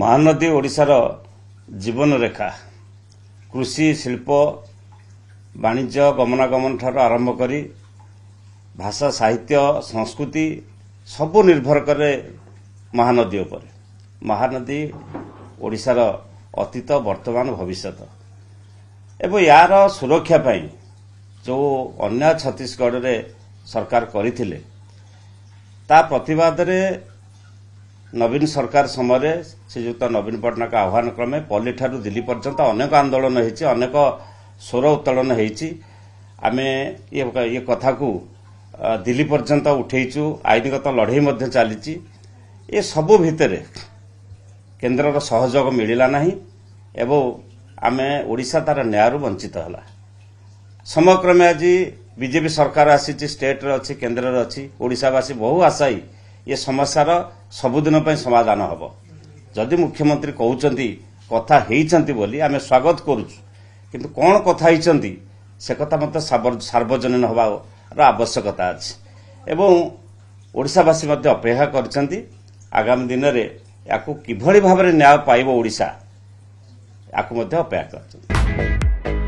ମହାନଦୀ ଓଡ଼ିଶାର ଜୀବନରେଖା କୃଷି ଶିଳ୍ପ ବାଣିଜ୍ୟ ଗମନାଗମନଠାରୁ ଆରମ୍ଭ କରି ଭାଷା ସାହିତ୍ୟ ସଂସ୍କୃତି ସବୁ ନିର୍ଭର କରେ ମହାନଦୀ ଉପରେ ମହାନଦୀ ଓଡ଼ିଶାର ଅତୀତ ବର୍ତ୍ତମାନ ଭବିଷ୍ୟତ ଏବଂ ଏହାର ସୁରକ୍ଷା ପାଇଁ ଯେଉଁ ଅନ୍ୟ ଛତିଶଗଡ଼ରେ ସରକାର କରିଥିଲେ ତା ପ୍ରତିବାଦରେ ନବୀନ ସରକାର ସମୟରେ ଶ୍ରୀଯୁକ୍ତ ନବୀନ ପଟ୍ଟନାୟକ ଆହ୍ୱାନ କ୍ରମେ ପଲ୍ଲୀଠାରୁ ଦିଲ୍ଲୀ ପର୍ଯ୍ୟନ୍ତ ଅନେକ ଆନ୍ଦୋଳନ ହୋଇଛି ଅନେକ ସ୍ୱର ଉତ୍ତୋଳନ ହୋଇଛି ଆମେ ଇଏ କଥାକୁ ଦିଲ୍ଲୀ ପର୍ଯ୍ୟନ୍ତ ଉଠାଇଛୁ ଆଇନଗତ ଲଢ଼େଇ ମଧ୍ୟ ଚାଲିଛି ଏସବୁ ଭିତରେ କେନ୍ଦ୍ରର ସହଯୋଗ ମିଳିଲା ନାହିଁ ଏବଂ ଆମେ ଓଡ଼ିଶା ତା'ର ନ୍ୟାୟରୁ ବଞ୍ଚିତ ହେଲା ସମୟକ୍ରମେ ଆଜି ବିଜେପି ସରକାର ଆସିଛି ଷ୍ଟେଟ୍ରେ ଅଛି କେନ୍ଦ୍ରରେ ଅଛି ଓଡ଼ିଶାବାସୀ ବହୁ ଆଶାୟୀ ଏ ସମସ୍ୟାର ସବୁଦିନ ପାଇଁ ସମାଧାନ ହେବ ଯଦି ମୁଖ୍ୟମନ୍ତ୍ରୀ କହୁଛନ୍ତି କଥା ହେଇଛନ୍ତି ବୋଲି ଆମେ ସ୍ୱାଗତ କରୁଛୁ କିନ୍ତୁ କ'ଣ କଥା ହେଇଛନ୍ତି ସେ କଥା ମଧ୍ୟ ସାର୍ବଜନୀନ ହେବାର ଆବଶ୍ୟକତା ଅଛି ଏବଂ ଓଡ଼ିଶାବାସୀ ମଧ୍ୟ ଅପେକ୍ଷା କରିଛନ୍ତି ଆଗାମୀ ଦିନରେ ଏହାକୁ କିଭଳି ଭାବରେ ନ୍ୟାୟ ପାଇବ ଓଡ଼ିଶା ଏହାକୁ ମଧ୍ୟ ଅପେକ୍ଷା କରିଛନ୍ତି